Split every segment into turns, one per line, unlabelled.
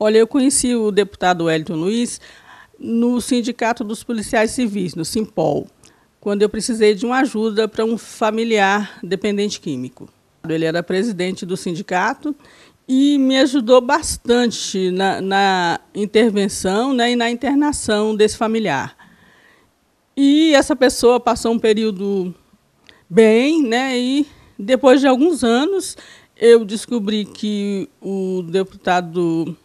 Olha, eu conheci o deputado Wellington Luiz no Sindicato dos Policiais Civis, no Simpol, quando eu precisei de uma ajuda para um familiar dependente químico. Ele era presidente do sindicato e me ajudou bastante na, na intervenção né, e na internação desse familiar. E essa pessoa passou um período bem, né, e depois de alguns anos eu descobri que o deputado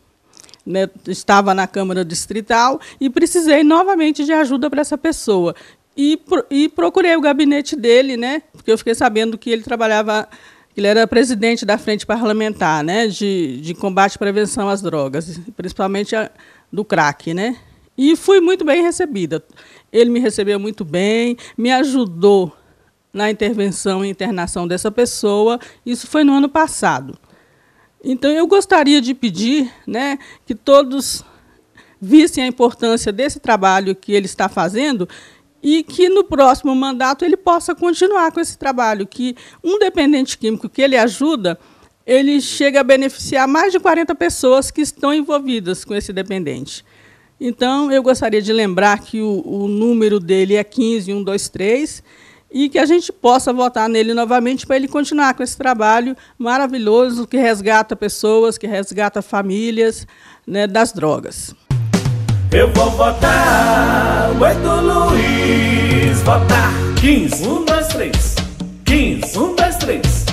né, estava na Câmara Distrital e precisei novamente de ajuda para essa pessoa. E, e, procurei o gabinete dele, né, porque eu fiquei sabendo que ele trabalhava, ele era presidente da Frente Parlamentar né, de, de Combate e Prevenção às Drogas, principalmente a, do crack. Né? E fui muito bem recebida. Ele me recebeu muito bem, me ajudou na intervenção e internação dessa pessoa. Isso foi no ano passado. Então, eu gostaria de pedir né, que todos vissem a importância desse trabalho que ele está fazendo e que no próximo mandato ele possa continuar com esse trabalho, que um dependente químico que ele ajuda, ele chega a beneficiar mais de 40 pessoas que estão envolvidas com esse dependente. Então, eu gostaria de lembrar que o, o número dele é 15123 e que a gente possa votar nele novamente para ele continuar com esse trabalho maravilhoso que resgata pessoas, que resgata famílias né, das drogas. Eu vou votar, Beto Luiz, votar 15, 1, 2, 3, 15, 1, 2, 3.